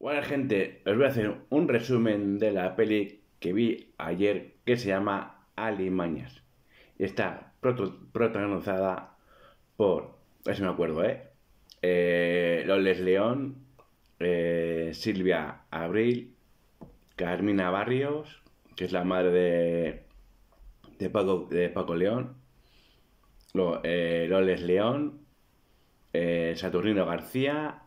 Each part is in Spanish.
Bueno gente, os voy a hacer un resumen de la peli que vi ayer que se llama Alimañas. Está protagonizada por, si me acuerdo, ¿eh? eh Loles León, eh, Silvia Abril, Carmina Barrios, que es la madre de, de, Paco, de Paco León, luego eh, Loles León, Saturnino García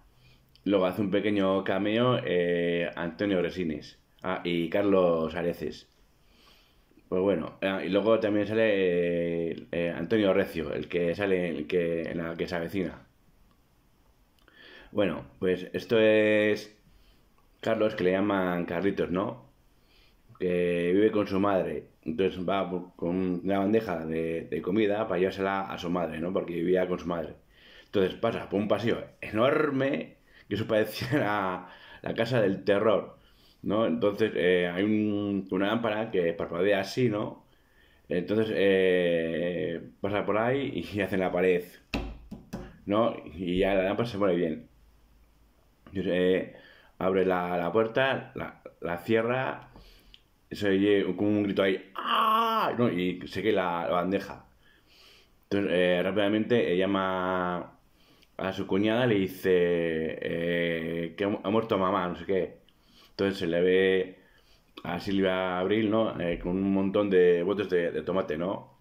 Luego hace un pequeño cameo eh, Antonio Resines ah, y Carlos Areces. Pues bueno, ah, y luego también sale eh, eh, Antonio Recio, el que sale el que, en la que se avecina. Bueno, pues esto es Carlos, que le llaman carritos ¿no? Que vive con su madre. Entonces va con una bandeja de, de comida para llevársela a su madre, ¿no? Porque vivía con su madre. Entonces pasa por un paseo enorme que eso parecía la, casa del terror, ¿no? Entonces eh, hay una lámpara que parpadea así, ¿no? Entonces eh, pasa por ahí y hace la pared, ¿no? Y ya la lámpara se pone bien. Eh, abre la, puerta, la, la, cierra, se oye con un grito ahí, ¡ah! ¿no? Y se que la, la bandeja. Entonces rápidamente llama a su cuñada le dice eh, que ha muerto mamá, no sé qué. Entonces se le ve a Silvia Abril, ¿no? Eh, con un montón de botes de, tomate, ¿no?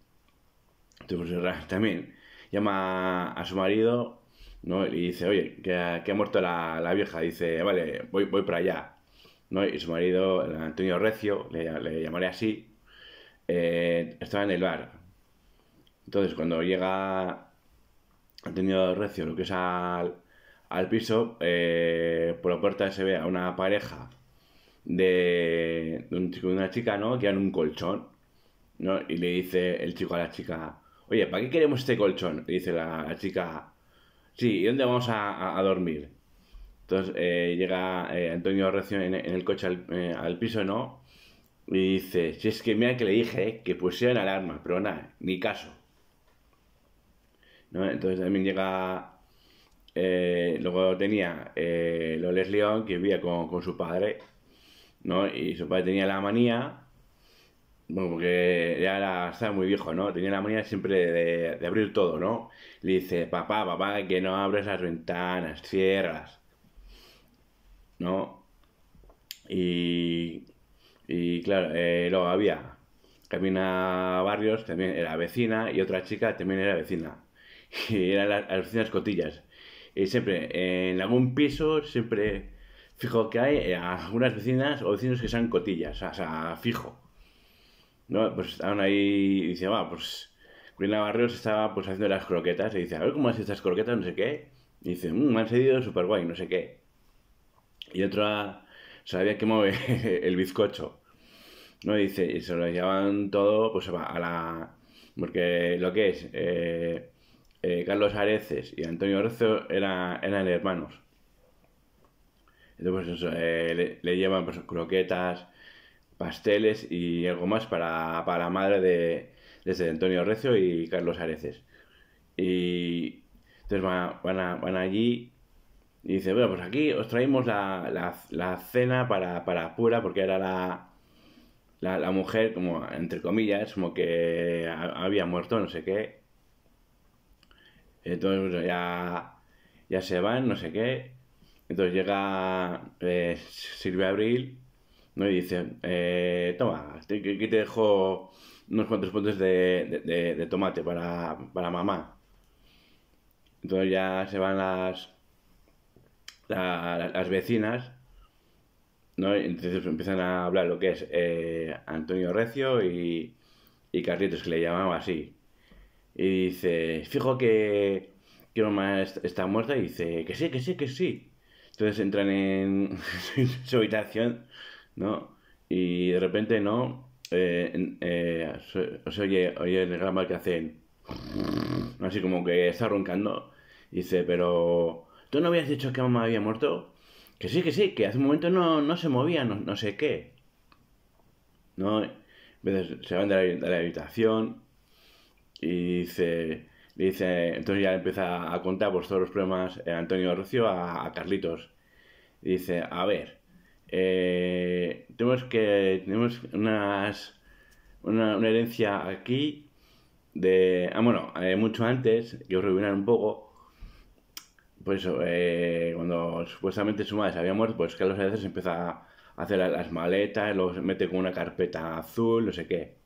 Entonces pues, también llama a su marido, ¿no? Y dice, oye, que, ha muerto la, vieja. Dice, vale, voy, voy para allá. ¿No? Y su marido, eh, Antonio Recio, le, llamaré así, estaba en el bar. Entonces cuando llega Antonio tenido recio lo que es al, piso, eh, por la puerta se ve a una pareja de, un chico y una chica, ¿no? Que dan un colchón, ¿no? Y le dice el chico a la chica, oye, ¿para qué queremos este colchón? Le dice la, chica, sí, ¿y dónde vamos a, dormir? Entonces eh, llega eh, Antonio Recio en, el coche al, al, piso, ¿no? Y dice, si es que mira que le dije que pusieron alarma, pero nada, ni caso. Entonces también llega... Eh, luego tenía eh, Loles León que vivía con, su padre, ¿no? Y su padre tenía la manía bueno, porque ya era, estaba muy viejo, ¿no? Tenía la manía siempre de, abrir todo, ¿no? Le dice, papá, papá, que no abres las ventanas, cierras, ¿no? Y, claro, eh, luego había Camina Barrios, también era vecina, y otra chica también era vecina que eran las, vecinas cotillas. Y eh, siempre, en algún piso, siempre fijo que hay eh, algunas vecinas o vecinos que sean cotillas, o sea, fijo. ¿No? Pues estaban ahí y dice, va, pues Corina Barrios estaba pues haciendo las croquetas y dice, a ver cómo hacen estas croquetas, no sé qué. Y dice, mmm, me han salido súper guay, no sé qué. Y otra ah, sabía que mueve el bizcocho. ¿No? Y dice, y se lo llevan todo, pues a la. Porque lo que es. Eh, eh, Carlos Areces y Antonio Recio eran, hermanos. Entonces, pues, eh, le, llevan pues, croquetas, pasteles y algo más para, la madre de, Antonio Recio y Carlos Areces. Y entonces van, van allí y dicen, bueno, pues aquí os traemos la, cena para, para, Pura, porque era la, la, mujer, como entre comillas, como que había muerto, no sé qué. Entonces eh, ya, ya se van, no sé qué. Entonces llega eh, Silvia Abril ¿no? y dice, eh, toma, aquí te dejo unos cuantos puntos de, tomate para, para, mamá. Entonces ya se van las, las, vecinas. ¿no? Entonces empiezan a hablar lo que es eh, Antonio Recio y, y Carlitos, que le llamaba así. Y dice, fijo que, que mamá está muerta. Y dice, que sí, que sí, que sí. Entonces entran en su habitación, ¿no? Y de repente, ¿no? Eh, eh se oye, oye el grama que hacen. Así como que está roncando. dice, pero... ¿Tú no habías dicho que mamá había muerto? Que sí, que sí, que hace un momento no, no se movía, no, sé qué. ¿No? Entonces se van de de la habitación y dice, dice, entonces ya empieza a contar por pues, todos los problemas eh, Antonio Rocio a, Carlitos. dice, a ver, eh, tenemos que tenemos unas, una, herencia aquí de, ah, bueno, eh, mucho antes, yo os un poco, pues cuando supuestamente su madre se había muerto, pues Carlos a veces empieza a hacer las maletas, los mete con una carpeta azul, no sé qué.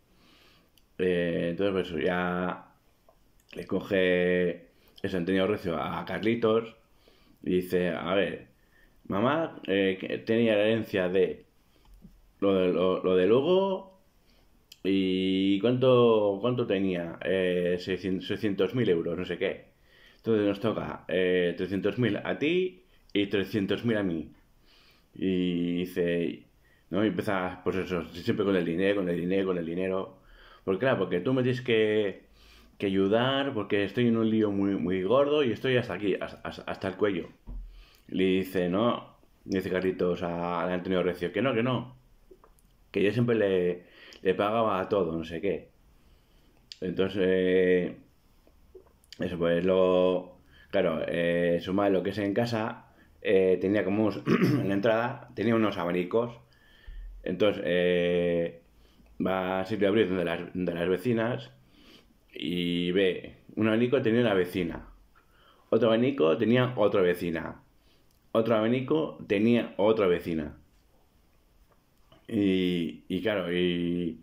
Eh, entonces, pues ya le coge eso, tenido Recio a Carlitos y dice, a ver, mamá eh, tenía la herencia de lo de, lo, de Lugo y cuánto, cuánto tenía, eh, 600.000 euros, no sé qué. Entonces nos toca 300.000 eh, a ti y 300.000 a mí. Y dice, ¿no? Y empieza, pues eso, siempre con el dinero, con el dinero, con el dinero. Porque claro, porque tú me tienes que, ayudar, porque estoy en un lío muy, gordo y estoy hasta aquí, hasta, el cuello. Le dice, no, dice Carlitos a, Antonio Recio, que no, que no. Que yo siempre le, pagaba a todo, no sé qué. Entonces, eh, eso pues lo... Claro, eh, su madre lo que es en casa eh, tenía como en la entrada, tenía unos abanicos. Entonces, eh, va a Silvia Abril de las, de las vecinas y ve, un abanico tenía una vecina, otro abanico tenía otra vecina, otro abanico tenía otra vecina. Y, claro, y,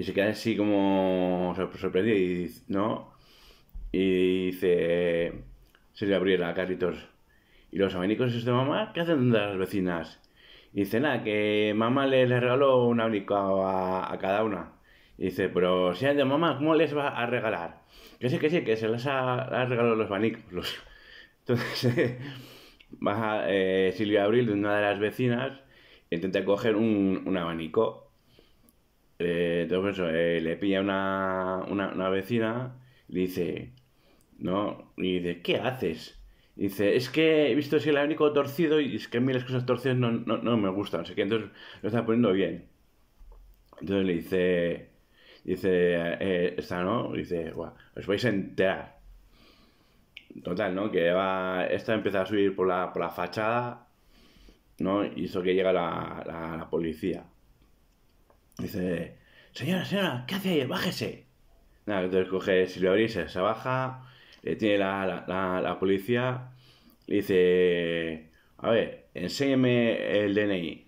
se queda así como sorprendido y ¿no? Y dice, Silvia Abril a Carlitos, ¿y los abanicos esos de mamá qué hacen de las vecinas? dice, nada, que mamá le regaló un abanico a, cada una. dice, pero si de mamá, ¿cómo les va a regalar? Que sí, que sí, que se les ha, regalado los abanicos. Entonces, va eh, Silvia Abril, una de las vecinas, intenta coger un, abanico. Eh, entonces, eh, le pilla una, vecina y dice, ¿no? Y dice, ¿qué haces? dice, es que he visto si el único torcido y es que a mí las cosas torcidas no, no, me gustan, así que entonces lo está poniendo bien. Entonces le dice, dice, eh, esta no, dice, guau, os vais a enterar. Total, ¿no? Que va, esta empieza a subir por la, fachada, ¿no? Y eso que llega la, la, policía. Dice, señora, señora, ¿qué hace ahí? Bájese. Nada, entonces coge si lo abrís, se baja, tiene la, policía, y dice, a ver, enséñeme el DNI.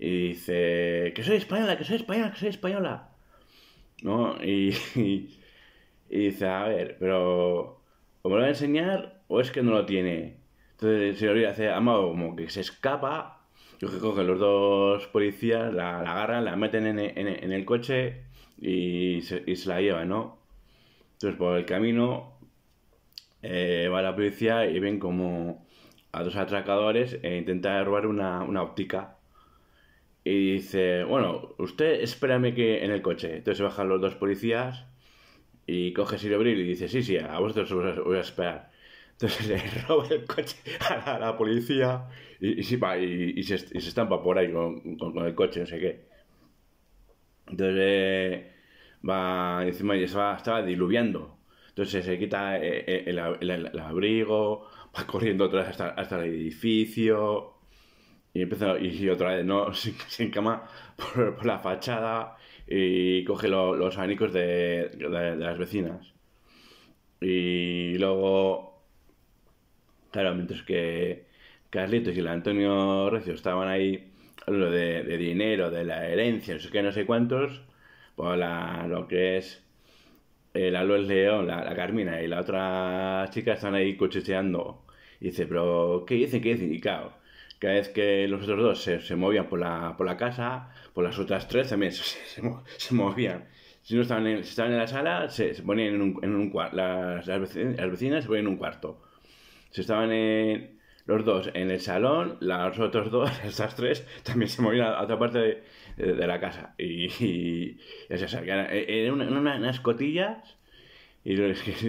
Y dice, que soy española, que soy española, que soy española. ¿No? Y, y, dice, a ver, pero, ¿o me lo va a enseñar o es que no lo tiene? Entonces el señor hace amado como que se escapa, yo que los dos policías, la, la agarran, la meten en, el coche y y se, la llevan, ¿no? Entonces por el camino eh, va la policía y ven como a dos atracadores e intenta robar una, óptica. Y dice, bueno, usted espérame que en el coche. Entonces bajan los dos policías y coge Silobril y dice, sí, sí, a vosotros os voy a esperar. Entonces le roba el coche a la, policía y, se, estampa por ahí con, con, el coche, no sé qué. Entonces eh, va encima y estaba diluviando. Entonces se quita eh, eh, el, abrigo, va corriendo otra vez hasta, el edificio y empieza y, otra vez, ¿no? Se, por, la fachada y coge los abanicos de, las vecinas. Y luego, claro, mientras que Carlitos y el Antonio Recio estaban ahí, lo de, dinero, de la herencia, no sé qué, no sé cuántos, pues lo que es el Luel León, la, Carmina y la otra chica están ahí cuchicheando. Y dice, pero ¿qué dicen? ¿Qué dicen? Y claro, cada vez que los otros dos se, movían por la, por la casa, por las otras tres también se, movían. Si no estaban en, en la sala, se, ponían en un, cuarto. Las, las, vecinas, se ponían en un cuarto. Si estaban en, los dos en el salón, los otros dos, estas tres, también se movieron a otra parte de, la casa. Y, una, unas cotillas y es que, es,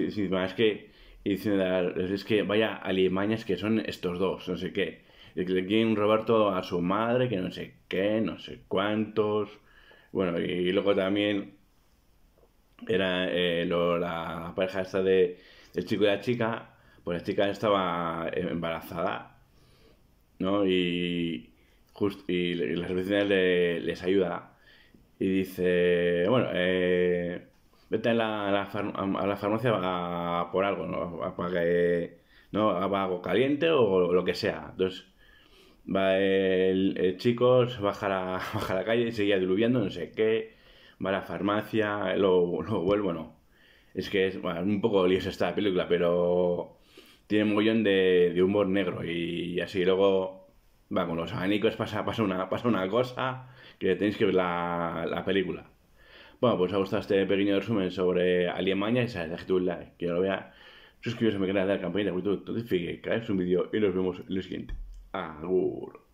que, es que vaya alimañas que son estos dos, no sé qué. que le quieren robar todo a su madre, que no sé qué, no sé cuántos. Bueno, y, luego también era eh, la pareja esta de, del chico y la chica, pues la chica estaba eh, embarazada, ¿no? Y, just, y, las les ayuda y dice, bueno, eh, vete a la, farmacia a, por algo, ¿no? A, para que, ¿no? algo caliente o, lo que sea. Entonces, va el, Chicos, baja a la, calle y seguía diluviando, no sé qué, va a la farmacia, lo, lo vuelvo, no. Es que es un poco liosa esta película, pero tiene un bollón de, de, humor negro y así luego, va, con los abanicos pasa, pasa, una, pasa una cosa que tenéis que ver la, la película. Bueno, pues os ha gustado este pequeño resumen sobre Alemania y sabes, dejad un like, que lo vea, Suscríbete, a mi canal, de la campanita, YouTube, todo que caes un vídeo y nos vemos en el siguiente. Agur.